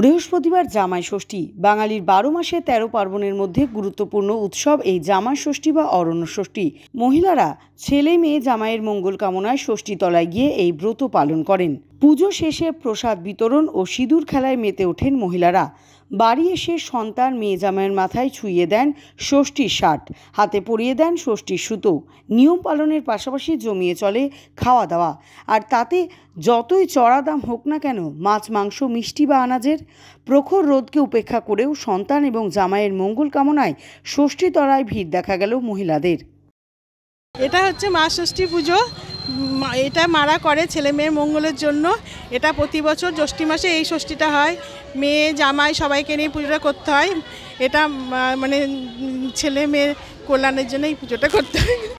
বৃহস্পতিবার জামাই ষষ্ঠী বাঙালির বারো মাসে তেরো পার্বণের মধ্যে গুরুত্বপূর্ণ উৎসব এই জামাই ষষ্ঠী বা অরণ্য ষষ্ঠী মহিলারা ছেলে মেয়ে জামাইয়ের মঙ্গল কামনায় ষষ্ঠীতলায় গিয়ে এই ব্রত পালন করেন পুজো শেষে প্রসাদ বিতরণ ও সিঁদুর খেলায় মেতে ওঠেন মহিলারা বাড়ি এসে সন্তান মেয়ে জামাইয়ের মাথায় ছুঁয়ে দেন ষষ্ঠীর শার্ট হাতে পরিয়ে দেন ষষ্ঠীর সুতো নিয়ম পালনের পাশাপাশি জমিয়ে চলে খাওয়া দাওয়া আর তাতে যতই চড়া দাম হোক না কেন মাছ মাংস মিষ্টি বা আনাজের প্রখর রোদকে উপেক্ষা করেও সন্তান এবং জামাইয়ের মঙ্গল কামনায় ষষ্ঠী তলায় ভিড় দেখা গেল মহিলাদের এটা হচ্ছে মা ষষ্ঠী পুজো এটা মারা করে ছেলে মেয়ের মঙ্গলের জন্য এটা প্রতি বছর জ্যৈষ্ঠী মাসে এই ষষ্ঠীটা হয় মেয়ে জামাই সবাইকে নিয়ে পুজোটা করতে হয় এটা মানে ছেলে মেয়ের কল্যাণের জন্য এই পুজোটা করতে হয়